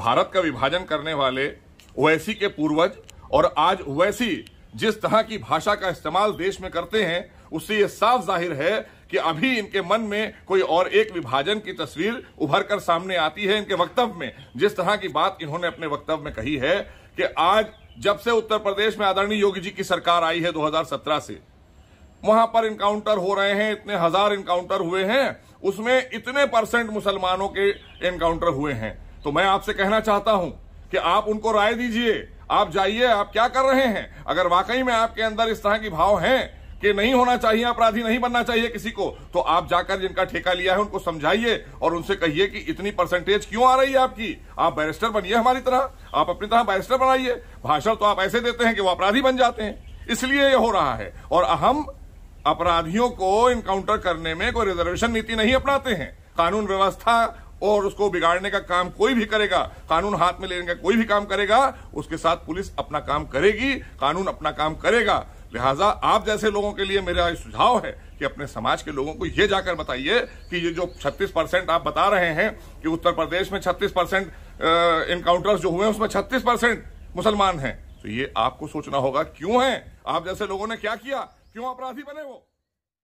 भारत का विभाजन करने वाले ओवैसी के पूर्वज और आज ओवैसी जिस तरह की भाषा का इस्तेमाल देश में करते हैं उससे ये साफ जाहिर है कि अभी इनके मन में कोई और एक विभाजन की तस्वीर उभर कर सामने आती है इनके वक्तव्य में जिस तरह की बात इन्होंने अपने वक्तव्य में कही है कि आज जब से उत्तर प्रदेश में आदरणीय योगी जी की सरकार आई है 2017 से वहां पर इनकाउंटर हो रहे हैं इतने हजार इनकाउंटर हुए हैं उसमें इतने परसेंट मुसलमानों के इनकाउंटर हुए हैं तो मैं आपसे कहना चाहता हूं कि आप उनको राय दीजिए आप जाइए आप क्या कर रहे हैं अगर वाकई में आपके अंदर इस तरह की भाव है कि नहीं होना चाहिए अपराधी नहीं बनना चाहिए किसी को तो आप जाकर जिनका ठेका लिया है उनको समझाइए और उनसे कहिए कि इतनी परसेंटेज क्यों आ रही है आपकी आप बैरिस्टर बनिए हमारी तरह आप अपनी तरह बैरिस्टर बनाइए भाषण तो आप ऐसे देते हैं कि वो अपराधी बन जाते हैं इसलिए ये हो रहा है और हम अपराधियों को इनकाउंटर करने में कोई रिजर्वेशन नीति नहीं अपनाते हैं कानून व्यवस्था और उसको बिगाड़ने का काम कोई भी करेगा कानून हाथ में लेने का कोई भी काम करेगा उसके साथ पुलिस अपना काम करेगी कानून अपना काम करेगा लिहाजा आप जैसे लोगों के लिए मेरा सुझाव है कि अपने समाज के लोगों को ये जाकर बताइए कि ये जो 36 परसेंट आप बता रहे हैं कि उत्तर प्रदेश में 36 परसेंट इनकाउंटर्स जो हुए उसमें 36 परसेंट मुसलमान हैं तो ये आपको सोचना होगा क्यों है आप जैसे लोगों ने क्या किया क्यों अपराधी बने वो